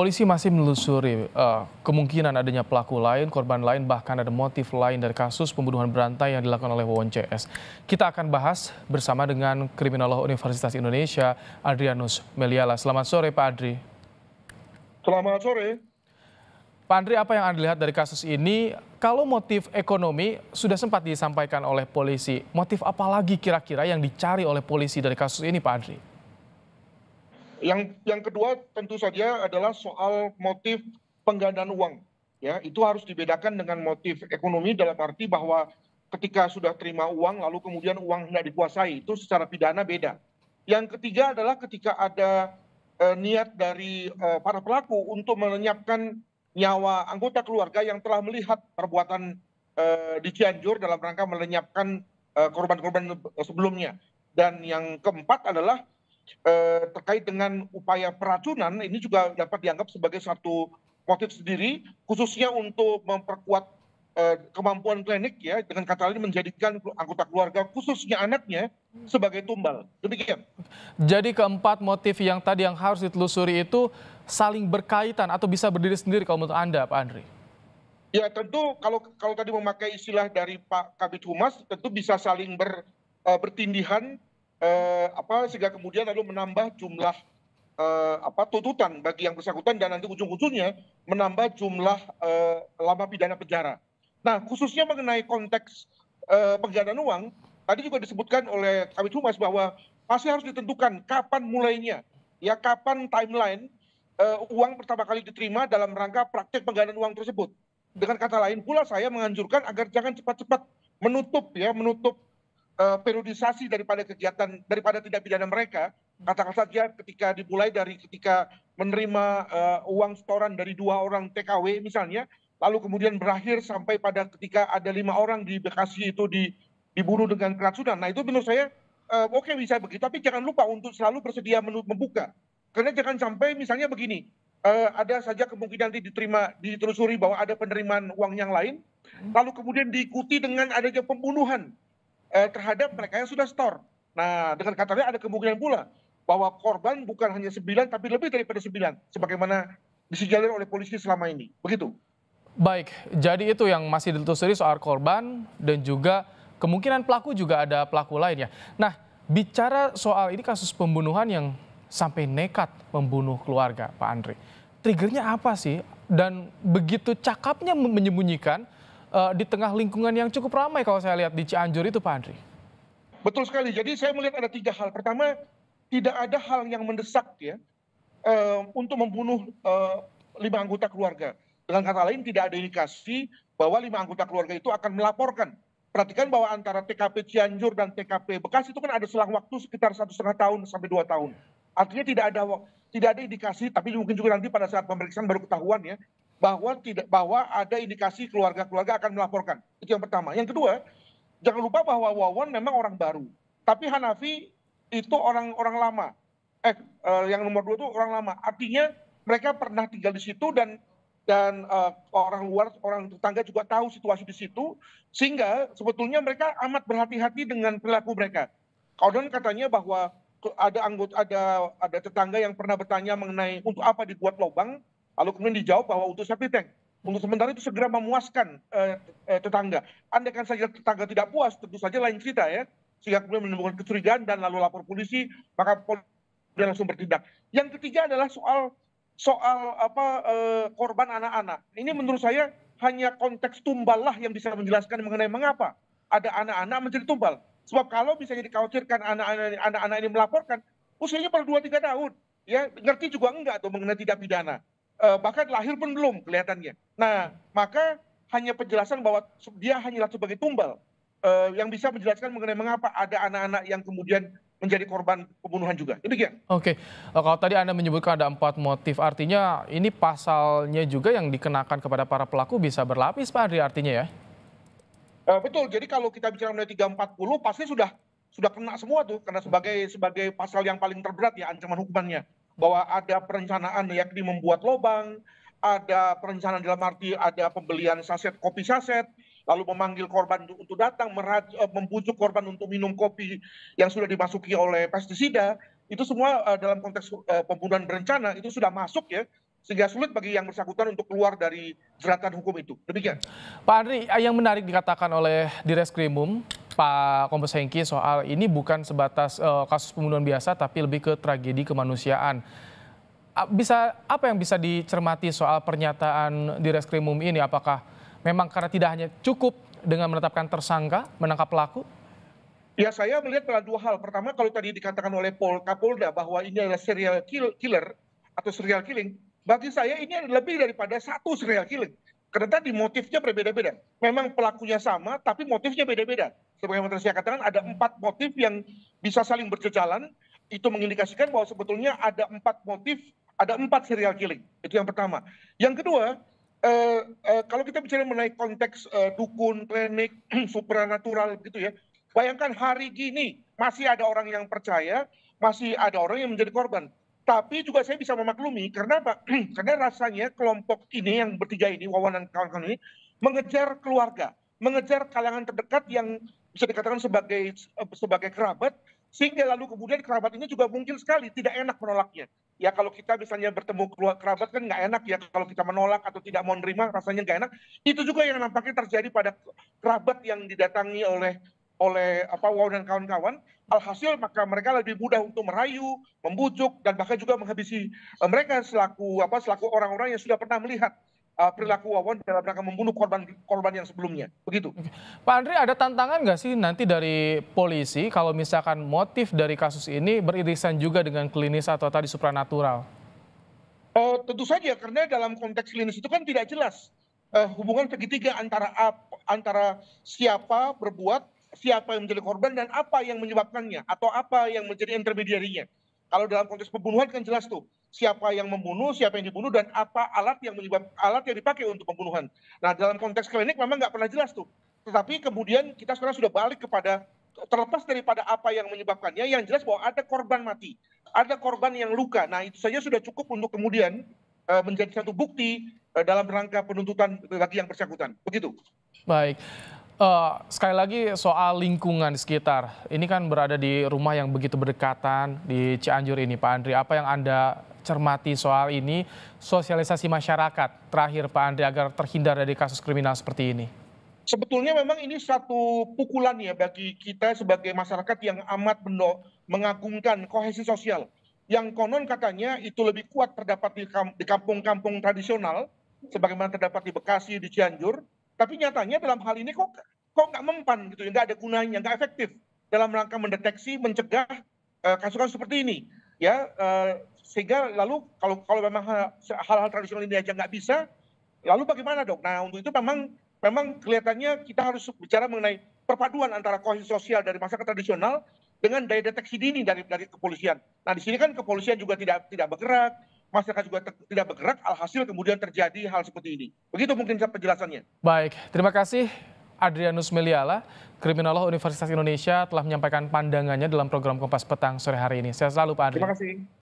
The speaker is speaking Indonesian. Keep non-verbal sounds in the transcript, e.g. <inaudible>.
Polisi masih menelusuri uh, kemungkinan adanya pelaku lain, korban lain, bahkan ada motif lain dari kasus pembunuhan berantai yang dilakukan oleh Wawon CS. Kita akan bahas bersama dengan kriminolog Universitas Indonesia, Adrianus Meliala. Selamat sore, Pak Adri. Selamat sore. Pak Andri, apa yang Anda lihat dari kasus ini? Kalau motif ekonomi sudah sempat disampaikan oleh polisi, motif apa lagi kira-kira yang dicari oleh polisi dari kasus ini, Pak Andri? yang yang kedua tentu saja adalah soal motif penggandaan uang ya itu harus dibedakan dengan motif ekonomi dalam arti bahwa ketika sudah terima uang lalu kemudian uang hendak dikuasai itu secara pidana beda yang ketiga adalah ketika ada eh, niat dari eh, para pelaku untuk melenyapkan nyawa anggota keluarga yang telah melihat perbuatan eh, di Cianjur dalam rangka melenyapkan e, korban-korban sebelumnya. Dan yang keempat adalah Eh, terkait dengan upaya peracunan ini juga dapat dianggap sebagai satu motif sendiri khususnya untuk memperkuat eh, kemampuan klinik ya dengan kata lain menjadikan anggota keluarga khususnya anaknya hmm. sebagai tumbal demikian. Jadi keempat motif yang tadi yang harus ditelusuri itu saling berkaitan atau bisa berdiri sendiri kalau menurut anda Pak Andri? Ya tentu kalau kalau tadi memakai istilah dari Pak Kabit Humas tentu bisa saling ber, eh, bertindihan eh, apa sehingga kemudian lalu menambah jumlah eh, apa tuntutan bagi yang bersangkutan dan nanti ujung-ujungnya menambah jumlah eh, lama pidana penjara. Nah, khususnya mengenai konteks eh, penggandaan uang, tadi juga disebutkan oleh Kabit Humas bahwa masih harus ditentukan kapan mulainya, ya kapan timeline eh, uang pertama kali diterima dalam rangka praktek penggandaan uang tersebut. Dengan kata lain pula saya menganjurkan agar jangan cepat-cepat menutup ya menutup Eh, periodisasi daripada kegiatan daripada tidak pidana mereka katakan saja ketika dimulai dari ketika menerima eh, uang setoran dari dua orang TKW misalnya lalu kemudian berakhir sampai pada ketika ada lima orang di Bekasi itu di, dibunuh dengan keracunan nah itu menurut saya eh, oke bisa begitu tapi jangan lupa untuk selalu bersedia membuka karena jangan sampai misalnya begini uh, ada saja kemungkinan nanti diterima ditelusuri bahwa ada penerimaan uang yang lain lalu kemudian diikuti dengan adanya pembunuhan Eh, terhadap mereka yang sudah store. Nah, dengan kata ada kemungkinan pula bahwa korban bukan hanya 9 tapi lebih daripada 9 sebagaimana disijalir oleh polisi selama ini. Begitu. Baik, jadi itu yang masih ditelusuri soal korban dan juga kemungkinan pelaku juga ada pelaku lainnya. Nah, bicara soal ini kasus pembunuhan yang sampai nekat membunuh keluarga, Pak Andre. Triggernya apa sih? Dan begitu cakapnya menyembunyikan, uh, di tengah lingkungan yang cukup ramai kalau saya lihat di Cianjur itu Pak Andri. Betul sekali. Jadi saya melihat ada tiga hal. Pertama, tidak ada hal yang mendesak ya uh, untuk membunuh uh, lima anggota keluarga. Dengan kata lain, tidak ada indikasi bahwa lima anggota keluarga itu akan melaporkan. Perhatikan bahwa antara TKP Cianjur dan TKP Bekasi itu kan ada selang waktu sekitar satu setengah tahun sampai dua tahun. Artinya tidak ada tidak ada indikasi, tapi mungkin juga nanti pada saat pemeriksaan baru ketahuan ya bahwa tidak bahwa ada indikasi keluarga-keluarga akan melaporkan. Itu yang pertama. Yang kedua, jangan lupa bahwa Wawan memang orang baru. Tapi Hanafi itu orang-orang lama. Eh, uh, yang nomor dua itu orang lama. Artinya mereka pernah tinggal di situ dan dan eh, orang luar, orang tetangga juga tahu situasi di situ. Sehingga sebetulnya mereka amat berhati-hati dengan perilaku mereka. Kaudon katanya bahwa ada anggota ada ada tetangga yang pernah bertanya mengenai untuk apa dibuat lubang Lalu kemudian dijawab bahwa untuk safety tank. Untuk sementara itu segera memuaskan eh, eh, tetangga. Anda kan saja tetangga tidak puas, tentu saja lain cerita ya. Sehingga kemudian menemukan kecurigaan dan lalu lapor polisi, maka polisi langsung bertindak. Yang ketiga adalah soal soal apa eh, korban anak-anak. Ini menurut saya hanya konteks tumbal lah yang bisa menjelaskan mengenai mengapa ada anak-anak menjadi tumbal. Sebab kalau bisa jadi khawatirkan anak-anak ini melaporkan, usianya baru 2-3 tahun. Ya, ngerti juga enggak tuh mengenai tidak pidana. Eh, bahkan lahir pun belum kelihatannya. Nah, maka hanya penjelasan bahwa dia hanyalah sebagai tumbal uh, yang bisa menjelaskan mengenai mengapa ada anak-anak yang kemudian menjadi korban pembunuhan juga. Demikian. Oke, eh, kalau tadi Anda menyebutkan ada empat motif, artinya ini pasalnya juga yang dikenakan kepada para pelaku bisa berlapis, Pak Andri, artinya ya? Uh, betul, jadi kalau kita bicara mengenai 340, pasti sudah sudah kena semua tuh, karena sebagai sebagai pasal yang paling terberat ya ancaman hukumannya bahwa ada perencanaan yakni membuat lobang, ada perencanaan dalam arti ada pembelian saset kopi saset, lalu memanggil korban untuk datang, meraj, eh, membujuk korban untuk minum kopi yang sudah dimasuki oleh pestisida, itu semua uh, dalam konteks uh, pembunuhan berencana itu sudah masuk ya sehingga sulit bagi yang bersangkutan untuk keluar dari jeratan hukum itu. Demikian. Pak Andri, yang menarik dikatakan oleh Direskrimum Pak Kompos Hengki soal ini bukan sebatas uh, kasus pembunuhan biasa tapi lebih ke tragedi kemanusiaan. Bisa apa yang bisa dicermati soal pernyataan di reskrimum ini? Apakah memang karena tidak hanya cukup dengan menetapkan tersangka, menangkap pelaku, Ya saya melihat ada dua hal. Pertama kalau tadi dikatakan oleh Pol Kapolda bahwa ini adalah serial kill, killer atau serial killing, bagi saya ini lebih daripada satu serial killing. Karena tadi motifnya berbeda-beda. Memang pelakunya sama, tapi motifnya beda-beda sebagaimana saya katakan ada empat motif yang bisa saling berkejalan itu mengindikasikan bahwa sebetulnya ada empat motif ada empat serial killing itu yang pertama yang kedua eh, eh, kalau kita bicara mengenai konteks eh, dukun klinik <clears throat> supranatural gitu ya bayangkan hari gini masih ada orang yang percaya masih ada orang yang menjadi korban tapi juga saya bisa memaklumi karena apa <clears throat> karena rasanya kelompok ini yang bertiga ini wawanan kawan-kawan ini mengejar keluarga mengejar kalangan terdekat yang bisa dikatakan sebagai eh, sebagai kerabat sehingga lalu kemudian kerabat ini juga mungkin sekali tidak enak menolaknya ya kalau kita misalnya bertemu keluar kerabat kan nggak enak ya kalau kita menolak atau tidak mau menerima rasanya nggak enak itu juga yang nampaknya terjadi pada kerabat yang didatangi oleh oleh apa Wow dan kawan-kawan alhasil maka mereka lebih mudah untuk merayu membujuk dan bahkan juga menghabisi eh, mereka selaku apa selaku orang-orang yang sudah pernah melihat uh, perilaku iya. Wawan dalam rangka membunuh korban korban yang sebelumnya. Begitu. Pak Andri, ada tantangan nggak sih nanti dari polisi kalau misalkan motif dari kasus ini beririsan juga dengan klinis atau tadi supranatural? Oh, tentu saja karena dalam konteks klinis itu kan tidak jelas uh, hubungan segitiga antara antara siapa berbuat, siapa yang menjadi korban dan apa yang menyebabkannya atau apa yang menjadi intermediarinya. Kalau dalam konteks pembunuhan kan jelas tuh siapa yang membunuh, siapa yang dibunuh, dan apa alat yang menyebab alat yang dipakai untuk pembunuhan. Nah dalam konteks klinik memang nggak pernah jelas tuh. Tetapi kemudian kita sekarang sudah balik kepada terlepas daripada apa yang menyebabkannya, yang jelas bahwa ada korban mati, ada korban yang luka. Nah itu saja sudah cukup untuk kemudian eh, menjadi satu bukti eh, dalam rangka penuntutan bagi yang bersangkutan. Begitu. Baik. Uh, sekali lagi soal lingkungan sekitar, ini kan berada di rumah yang begitu berdekatan di Cianjur ini, Pak Andri. Apa yang Anda cermati soal ini, sosialisasi masyarakat terakhir Pak Andri agar terhindar dari kasus kriminal seperti ini? Sebetulnya memang ini satu pukulan ya bagi kita sebagai masyarakat yang amat mengagungkan kohesi sosial. Yang konon katanya itu lebih kuat terdapat di kampung-kampung tradisional, sebagaimana terdapat di Bekasi, di Cianjur. Tapi nyatanya dalam hal ini kok kok nggak mempan gitu ya nggak ada gunanya nggak efektif dalam rangka mendeteksi mencegah eh, kasus-kasus seperti ini ya eh, sehingga lalu kalau kalau memang hal-hal tradisional ini aja nggak bisa lalu bagaimana dok nah untuk itu memang memang kelihatannya kita harus bicara mengenai perpaduan antara kohesi sosial dari masyarakat tradisional dengan daya deteksi dini dari dari kepolisian nah di sini kan kepolisian juga tidak tidak bergerak masyarakat juga tidak bergerak alhasil kemudian terjadi hal seperti ini begitu mungkin penjelasannya baik terima kasih Adrianus Meliala, kriminolog Universitas Indonesia telah menyampaikan pandangannya dalam program Kompas Petang sore hari ini. Saya selalu Pak Adrian. Terima kasih.